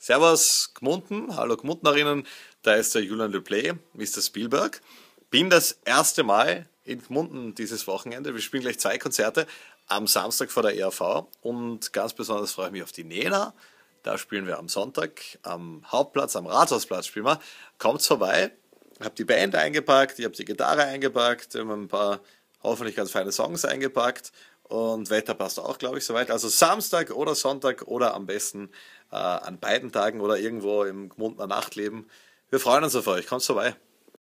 Servus Gmunden, hallo Gmundnerinnen, da ist der Julian Le Play, Mr. Spielberg. Bin das erste Mal in Gmunden dieses Wochenende. Wir spielen gleich zwei Konzerte am Samstag vor der ERV und ganz besonders freue ich mich auf die Nena. Da spielen wir am Sonntag am Hauptplatz, am Rathausplatz spielen wir. Kommt vorbei, habe die Band eingepackt, ich habe die Gitarre eingepackt, ich habe ein paar hoffentlich ganz feine Songs eingepackt und Wetter passt auch, glaube ich, soweit. Also Samstag oder Sonntag oder am besten äh, an beiden Tagen oder irgendwo im Mundner Nachtleben. Wir freuen uns auf euch. Kommt vorbei.